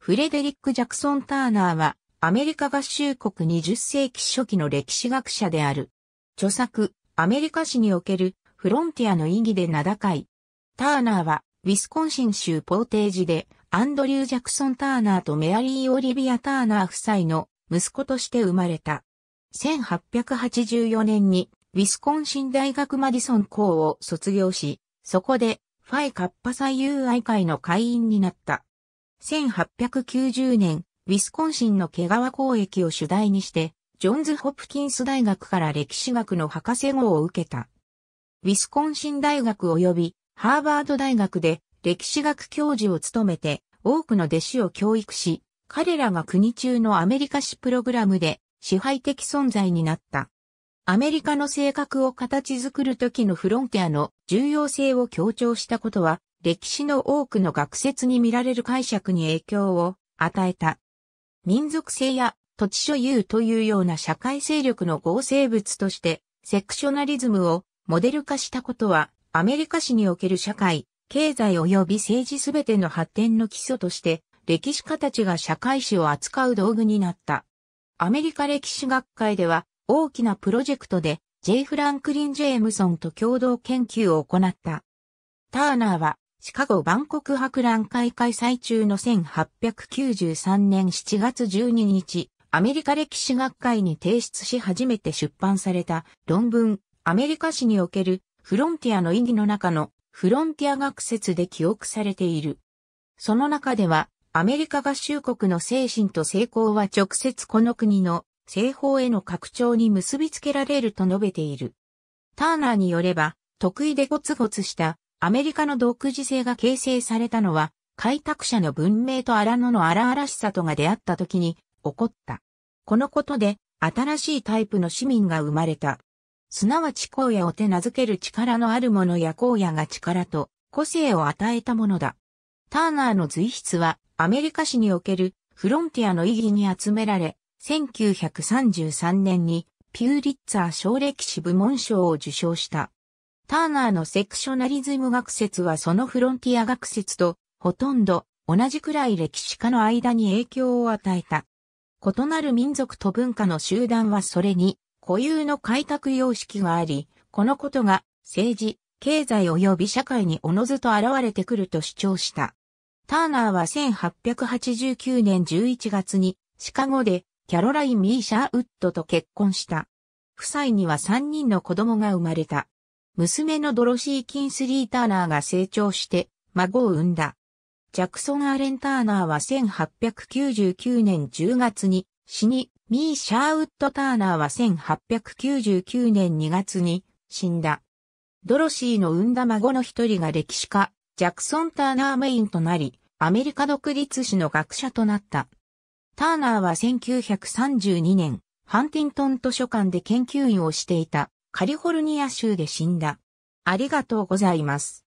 フレデリック・ジャクソン・ターナーは、アメリカ合衆国20世紀初期の歴史学者である。著作、アメリカ史におけるフロンティアの意義で名高い。ターナーは、ウィスコンシン州ポーテージで、アンドリュー・ジャクソン・ターナーとメアリー・オリビア・ターナー夫妻の息子として生まれた。1884年に、ウィスコンシン大学マディソン校を卒業し、そこで、ファイカッパー友愛会の会員になった。1890年、ウィスコンシンの毛皮交易を主題にして、ジョンズ・ホプキンス大学から歴史学の博士号を受けた。ウィスコンシン大学及びハーバード大学で歴史学教授を務めて多くの弟子を教育し、彼らが国中のアメリカ史プログラムで支配的存在になった。アメリカの性格を形作る時のフロンティアの重要性を強調したことは歴史の多くの学説に見られる解釈に影響を与えた。民族性や土地所有というような社会勢力の合成物としてセクショナリズムをモデル化したことはアメリカ史における社会、経済及び政治すべての発展の基礎として歴史家たちが社会史を扱う道具になった。アメリカ歴史学会では大きなプロジェクトで J. フランクリン・ジェームソンと共同研究を行った。ターナーはシカゴ万国博覧会開催中の1893年7月12日、アメリカ歴史学会に提出し初めて出版された論文、アメリカ史におけるフロンティアの意義の中のフロンティア学説で記憶されている。その中では、アメリカ合衆国の精神と成功は直接この国の西方への拡張に結びつけられると述べている。ターナーによれば、得意でゴツゴツしたアメリカの独自性が形成されたのは、開拓者の文明と荒野の荒々しさとが出会った時に起こった。このことで、新しいタイプの市民が生まれた。すなわち荒野を手名付ける力のあるものや荒野が力と個性を与えたものだ。ターナーの随筆はアメリカ史におけるフロンティアの意義に集められ、1933年にピューリッツァー小歴史部門賞を受賞した。ターナーのセクショナリズム学説はそのフロンティア学説とほとんど同じくらい歴史家の間に影響を与えた。異なる民族と文化の集団はそれに固有の開拓様式があり、このことが政治、経済及び社会におのずと現れてくると主張した。ターナーは1889年11月にシカゴでキャロライン・ミーシャーウッドと結婚した。夫妻には3人の子供が生まれた。娘のドロシー・キンスリー・ターナーが成長して孫を産んだ。ジャクソン・アレン・ターナーは1899年10月に死に、ミー・シャーウッド・ターナーは1899年2月に死んだ。ドロシーの産んだ孫の一人が歴史家、ジャクソン・ターナー・メインとなり、アメリカ独立史の学者となった。ターナーは1932年、ハンティントン図書館で研究員をしていた。カリフォルニア州で死んだ。ありがとうございます。